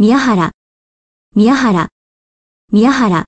宮原、宮原、宮原。